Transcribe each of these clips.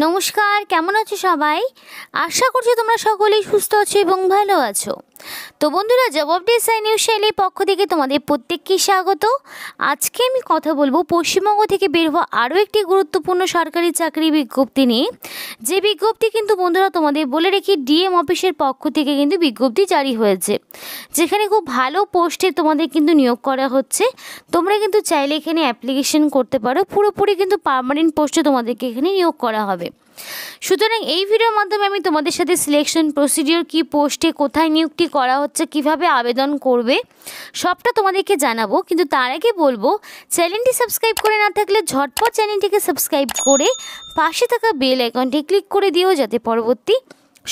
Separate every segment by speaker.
Speaker 1: নমস্কার কেমন আছো সবাই আশা করছি তোমরা সকলেই সুস্থ আছো এবং ভালো আছো তো বন্ধুরা জবাব সাই নিউজ শৈলীর পক্ষ থেকে তোমাদের প্রত্যেককেই স্বাগত আজকে আমি কথা বলবো পশ্চিমবঙ্গ থেকে বের হওয়া আরও একটি গুরুত্বপূর্ণ সরকারি চাকরি বিজ্ঞপ্তি নিয়ে যে বিজ্ঞপ্তি কিন্তু বন্ধুরা তোমাদের বলে রেখি ডিএম অফিসের পক্ষ থেকে কিন্তু বিজ্ঞপ্তি জারি হয়েছে যেখানে খুব ভালো পোস্টে তোমাদের কিন্তু নিয়োগ করা হচ্ছে তোমরা কিন্তু চাইলে এখানে অ্যাপ্লিকেশন করতে পারো পুরোপুরি কিন্তু পারমানেন্ট পোস্টে তোমাদেরকে এখানে নিয়োগ করা হবে সুতরাং এই ভিডিওর মাধ্যমে আমি তোমাদের সাথে সিলেকশন প্রসিডিওর কি পোস্টে কোথায় নিয়োগটি করা হচ্ছে কিভাবে আবেদন করবে সবটা তোমাদেরকে জানাবো কিন্তু তার আগে বলবো চ্যানেলটি সাবস্ক্রাইব করে না থাকলে ঝটপট চ্যানেলটিকে সাবস্ক্রাইব করে পাশে থাকা বেল আইকনটি ক্লিক করে দিও যাতে পরবর্তী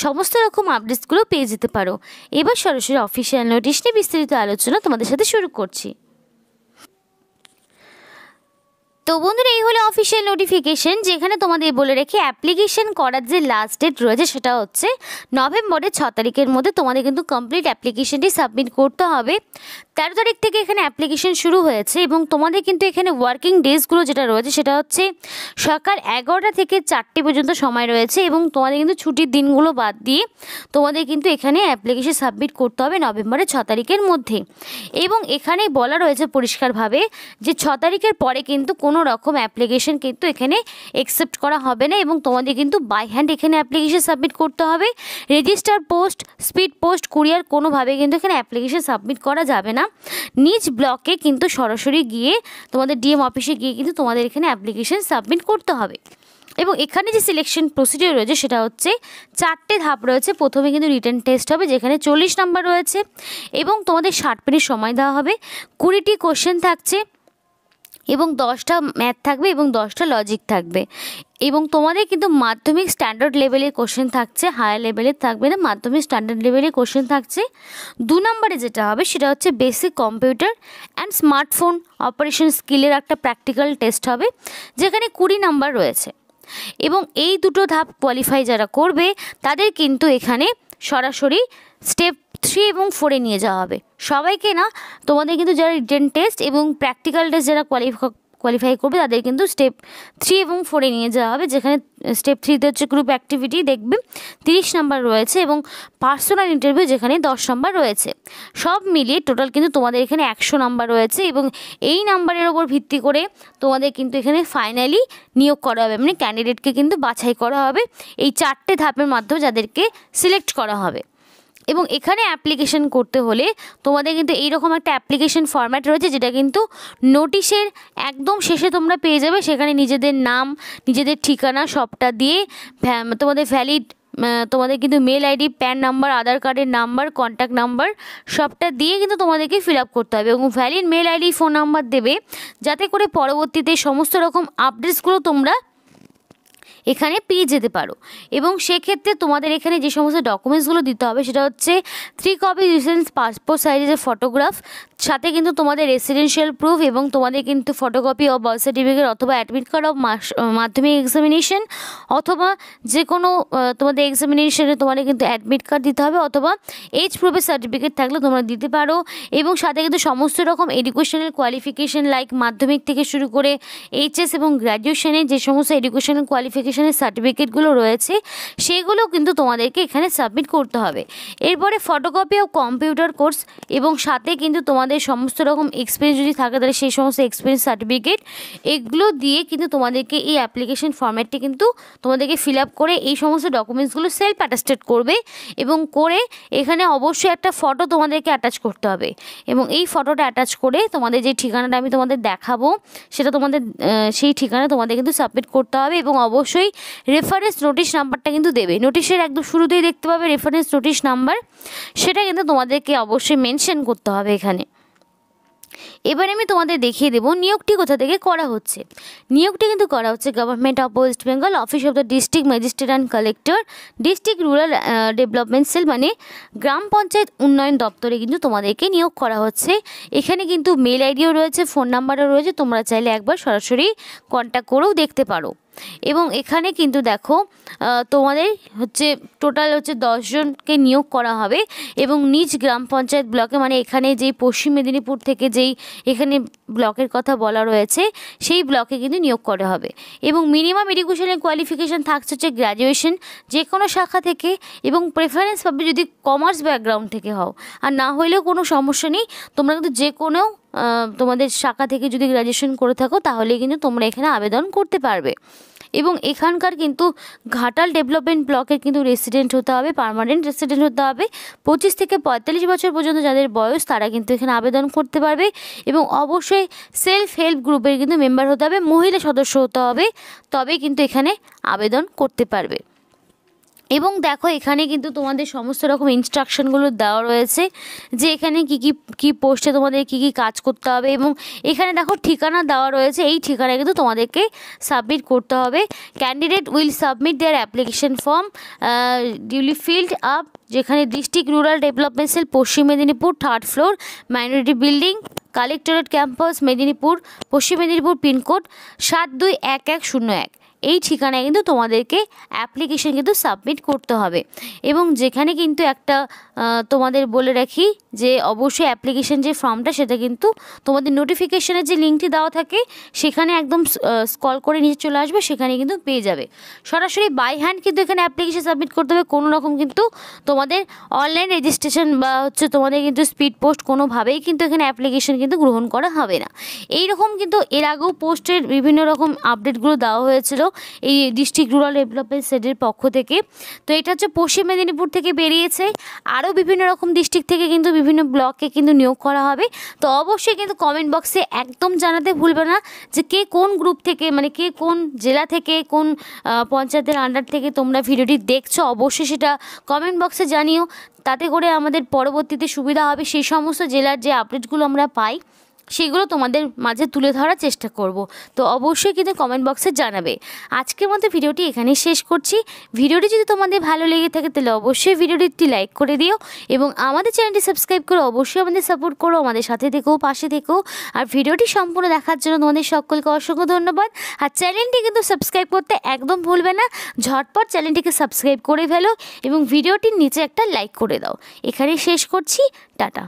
Speaker 1: সমস্ত রকম আপডেটসগুলো পেয়ে যেতে পারো এবার সরাসরি অফিসিয়াল নোটিশ নিয়ে বিস্তারিত আলোচনা তোমাদের সাথে শুরু করছি তো বন্ধুরা এই হলো অফিসিয়াল নোটিফিকেশন যেখানে তোমাদের বলে রেখে অ্যাপ্লিকেশন করার যে লাস্ট ডেট রয়েছে সেটা হচ্ছে নভেম্বরের ছ তারিখের মধ্যে তোমাদের কিন্তু কমপ্লিট অ্যাপ্লিকেশানটি সাবমিট করতে হবে তেরো তারিখ থেকে এখানে অ্যাপ্লিকেশন শুরু হয়েছে এবং তোমাদের কিন্তু এখানে ওয়ার্কিং ডেজগুলো যেটা রয়েছে সেটা হচ্ছে সকাল এগারোটা থেকে চারটে পর্যন্ত সময় রয়েছে এবং তোমাদের কিন্তু ছুটির দিনগুলো বাদ দিয়ে তোমাদের কিন্তু এখানে অ্যাপ্লিকেশন সাবমিট করতে হবে নভেম্বরের ছ তারিখের মধ্যে এবং এখানে বলা রয়েছে পরিষ্কারভাবে যে ছ তারিখের পরে কিন্তু কোনো কোনো রকম অ্যাপ্লিকেশন কিন্তু এখানে অ্যাকসেপ্ট করা হবে না এবং তোমাদের কিন্তু বাই হ্যান্ড এখানে অ্যাপ্লিকেশন সাবমিট করতে হবে register post speed post courier কোনোভাবে কিন্তু এখানে অ্যাপ্লিকেশন সাবমিট করা যাবে না নিজ ব্লকে কিন্তু সরাসরি গিয়ে তোমাদের ডিএম অফিসে গিয়ে কিন্তু তোমাদের এখানে অ্যাপ্লিকেশন সাবমিট করতে হবে এবং এখানে যে সিলেকশন প্রসিডিওর রয়েছে সেটা হচ্ছে চারটে ধাপ রয়েছে প্রথমে কিন্তু রিটার্ন টেস্ট হবে যেখানে চল্লিশ নাম্বার রয়েছে এবং তোমাদের ষাট মিনিট সময় দেওয়া হবে কুড়িটি কোশ্চেন থাকছে এবং দশটা ম্যাথ থাকবে এবং দশটা লজিক থাকবে এবং তোমাদের কিন্তু মাধ্যমিক স্ট্যান্ডার্ড লেভেলের কোশ্চেন থাকছে হায়ার লেভেলের থাকবে না মাধ্যমিক স্ট্যান্ডার্ড লেভেলের কোশ্চেন থাকছে দু নম্বরে যেটা হবে সেটা হচ্ছে basic computer and smartphone operation স্কিলের একটা প্র্যাকটিক্যাল টেস্ট হবে যেখানে কুড়ি নাম্বার রয়েছে এবং এই দুটো ধাপ কোয়ালিফাই যারা করবে তাদের কিন্তু এখানে সরাসরি স্টেপ থ্রি এবং ফোরে নিয়ে যাওয়া হবে সবাইকে না তোমাদের কিন্তু যারা রিটেন টেস্ট এবং প্র্যাকটিক্যাল টেস্ট যারা কোয়ালিফাই কোয়ালিফাই করবে তাদের কিন্তু স্টেপ থ্রি এবং ফোরে নিয়ে যাওয়া হবে যেখানে স্টেপ থ্রিতে হচ্ছে গ্রুপ অ্যাক্টিভিটি দেখবে তিরিশ নাম্বার রয়েছে এবং পার্সোনাল ইন্টারভিউ যেখানে দশ নাম্বার রয়েছে সব মিলিয়ে টোটাল কিন্তু তোমাদের এখানে একশো নাম্বার রয়েছে এবং এই নাম্বারের ওপর ভিত্তি করে তোমাদের কিন্তু এখানে ফাইনালি নিয়োগ করা হবে মানে ক্যান্ডিডেটকে কিন্তু বাছাই করা হবে এই চারটে ধাপের মাধ্যমে যাদেরকে সিলেক্ট করা হবে এবং এখানে অ্যাপ্লিকেশন করতে হলে তোমাদের কিন্তু এইরকম একটা অ্যাপ্লিকেশন ফর্ম্যাট রয়েছে যেটা কিন্তু নোটিশের একদম শেষে তোমরা পেয়ে যাবে সেখানে নিজেদের নাম নিজেদের ঠিকানা সবটা দিয়ে তোমাদের ভ্যালিড তোমাদের কিন্তু mail ID PAN number Aadhaar কার্ডের নাম্বার কন্ট্যাক্ট নাম্বার সবটা দিয়ে কিন্তু তোমাদেরকে ফিল আপ করতে হবে এবং valid mail ID phone number দেবে যাতে করে পরবর্তীতে সমস্ত রকম আপডেটসগুলো তোমরা এখানে পেয়ে যেতে পারো এবং সেক্ষেত্রে তোমাদের এখানে যে সমস্ত ডকুমেন্টসগুলো দিতে হবে সেটা হচ্ছে থ্রি কপি রিসেন্স পাসপোর্ট সাইজের ফটোগ্রাফ সাথে কিন্তু তোমাদের রেসিডেন্সিয়াল প্রুফ এবং তোমাদের কিন্তু ফটোকপি অফ বার্থ সার্টিফিকেট অথবা admit card of Madhyamik examination অথবা যে কোনো তোমাদের এক্সামিনেশনে তোমাদের কিন্তু অ্যাডমিট কার্ড দিতে হবে অথবা এজ প্রুফের সার্টিফিকেট থাকলে তোমরা দিতে পারো এবং সাথে কিন্তু সমস্ত রকম এডুকেশনাল কোয়ালিফিকেশন লাইক মাধ্যমিক থেকে শুরু করে এইচএস এবং গ্র্যাজুয়েশনে যে সমস্ত এডুকেশনাল কোয়ালিফিকেশান অ্যাপ্লিকেশানের সার্টিফিকেটগুলো রয়েছে সেগুলো কিন্তু তোমাদেরকে এখানে সাবমিট করতে হবে এরপরে ফটোকপি ও কম্পিউটার কোর্স এবং সাথে কিন্তু তোমাদের সমস্ত রকম এক্সপিরিয়েন্স যদি থাকে তাহলে সেই সমস্ত এক্সপিরিয়েন্স সার্টিফিকেট এগুলো দিয়ে কিন্তু তোমাদেরকে এই অ্যাপ্লিকেশন ফর্ম্যাটটি কিন্তু তোমাদেরকে ফিল আপ করে এই সমস্ত ডকুমেন্টসগুলো সেলফ অ্যাটাস্টেড করবে এবং করে এখানে অবশ্যই একটা ফটো তোমাদেরকে অ্যাটাচ করতে হবে এবং এই ফটোটা অ্যাটাচ করে তোমাদের যে ঠিকানাটা আমি তোমাদের দেখাবো সেটা তোমাদের সেই ঠিকানা তোমাদের কিন্তু সাবমিট করতে হবে এবং অবশ্যই অবশ্যই রেফারেন্স নোটিশ নাম্বারটা কিন্তু দেবে নোটিশের একদম শুরুতেই দেখতে পাবে রেফারেন্স নোটিশ নাম্বার সেটা কিন্তু তোমাদেরকে অবশ্যই মেনশন করতে হবে এখানে এবারে আমি তোমাদের দেখিয়ে দেবো নিয়োগটি কোথা থেকে করা হচ্ছে নিয়োগটি কিন্তু করা হচ্ছে government of West Bengal office of the district magistrate and collector district rural development cell মানে গ্রাম পঞ্চায়েত উন্নয়ন দপ্তরে কিন্তু তোমাদেরকে নিয়োগ করা হচ্ছে এখানে কিন্তু মেল আইডিও রয়েছে ফোন নাম্বারও রয়েছে তোমরা চাইলে একবার সরাসরি কন্ট্যাক্ট করেও দেখতে পারো এবং এখানে কিন্তু দেখো তোমাদের হচ্ছে টোটাল হচ্ছে দশজনকে নিয়োগ করা হবে এবং নিজ গ্রাম পঞ্চায়েত ব্লকে মানে এখানে যেই পশ্চিম মেদিনীপুর থেকে যেই এখানে ব্লকের কথা বলা রয়েছে সেই ব্লকে কিন্তু নিয়োগ করা হবে এবং মিনিমাম এডুকেশনের কোয়ালিফিকেশান থাকছে হচ্ছে গ্র্যাজুয়েশন যে কোনো শাখা থেকে এবং প্রেফারেন্স পাবে যদি কমার্স ব্যাকগ্রাউন্ড থেকে হও আর না হইলেও কোনো সমস্যা নেই তোমরা কিন্তু যে কোনো তোমাদের শাখা থেকে যদি গ্র্যাজুয়েশন করে থাকো তাহলে কিন্তু তোমরা এখানে আবেদন করতে পারবে এবং এখানকার কিন্তু ঘাটাল ডেভেলপমেন্ট ব্লকের কিন্তু রেসিডেন্ট হতে হবে পারমানেন্ট রেসিডেন্ট হতে হবে পঁচিশ থেকে পঁয়তাল্লিশ বছর পর্যন্ত যাদের বয়স তারা কিন্তু এখানে আবেদন করতে পারবে এবং অবশ্যই সেলফ হেল্প গ্রুপের কিন্তু মেম্বার হতে হবে মহিলা সদস্য হতে হবে তবে কিন্তু এখানে আবেদন করতে পারবে এবং দেখো এখানে কিন্তু তোমাদের সমস্ত রকম ইনস্ট্রাকশনগুলো দেওয়া রয়েছে যে এখানে কি কি কী পোস্টে তোমাদের কি কি কাজ করতে হবে এবং এখানে দেখো ঠিকানা দেওয়া রয়েছে এই ঠিকানায় কিন্তু তোমাদেরকে সাবমিট করতে হবে candidate will submit their application form duly filled up যেখানে district rural development cell Paschim Medinipur third floor minority building collectorate campus Medinipur Paschim Medinipur pin code সাত দুই এক এক শূন্য এক এই ঠিকানায় কিন্তু তোমাদেরকে অ্যাপ্লিকেশন কিন্তু সাবমিট করতে হবে এবং যেখানে কিন্তু একটা তোমাদের বলে রাখি যে অবশ্যই অ্যাপ্লিকেশান যে ফর্মটা সেটা কিন্তু তোমাদের নোটিফিকেশনের যে লিঙ্কটি দেওয়া থাকে সেখানে একদম স্কল করে নিচে চলে আসবে সেখানে কিন্তু পেয়ে যাবে সরাসরি বাই হ্যান্ড কিন্তু এখানে অ্যাপ্লিকেশন সাবমিট করতে হবে কোনো রকম কিন্তু তোমাদের অনলাইন রেজিস্ট্রেশন বা হচ্ছে তোমাদের কিন্তু স্পিড পোস্ট কোনোভাবেই কিন্তু এখানে অ্যাপ্লিকেশন কিন্তু গ্রহণ করা হবে না এই রকম কিন্তু এর আগেও পোস্টের বিভিন্ন রকম আপডেটগুলো দেওয়া হয়েছিল এই ডিস্ট্রিক্ট রুরাল ডেভেলপমেন্ট সেটের পক্ষ থেকে তো এটা হচ্ছে পশ্চিম মেদিনীপুর থেকে বেরিয়েছে আরও বিভিন্ন রকম ডিস্ট্রিক্ট থেকে কিন্তু বিভিন্ন ব্লকে কিন্তু নিয়োগ করা হবে তো অবশ্যই কিন্তু কমেন্ট বক্সে একদম জানাতে ভুলবে না যে কে কোন গ্রুপ থেকে মানে কে কোন জেলা থেকে কোন পঞ্চায়েতের আন্ডার থেকে তোমরা ভিডিওটি দেখছো অবশ্যই সেটা কমেন্ট বক্সে জানিও তাতে করে আমাদের পরবর্তীতে সুবিধা হবে সেই সমস্ত জেলার যে আপডেটগুলো আমরা পাই সেগুলো তোমাদের মাঝে তুলে ধরার চেষ্টা করব তো অবশ্যই কিন্তু কমেন্ট বক্সে জানাবে আজকের মতো ভিডিওটি এখানেই শেষ করছি ভিডিওটি যদি তোমাদের ভালো লেগে থাকে তাহলে অবশ্যই ভিডিওটি একটি লাইক করে দিও এবং আমাদের চ্যানেলটি সাবস্ক্রাইব করে অবশ্যই আমাদের সাপোর্ট করো আমাদের সাথে থেকেও পাশে থেকেও আর ভিডিওটি সম্পূর্ণ দেখার জন্য তোমাদের সকলকে অসংখ্য ধন্যবাদ আর চ্যানেলটি কিন্তু সাবস্ক্রাইব করতে একদম ভুলবে না ঝটপট চ্যানেলটিকে সাবস্ক্রাইব করে ফেলো এবং ভিডিওটির নিচে একটা লাইক করে দাও এখানেই শেষ করছি টাটা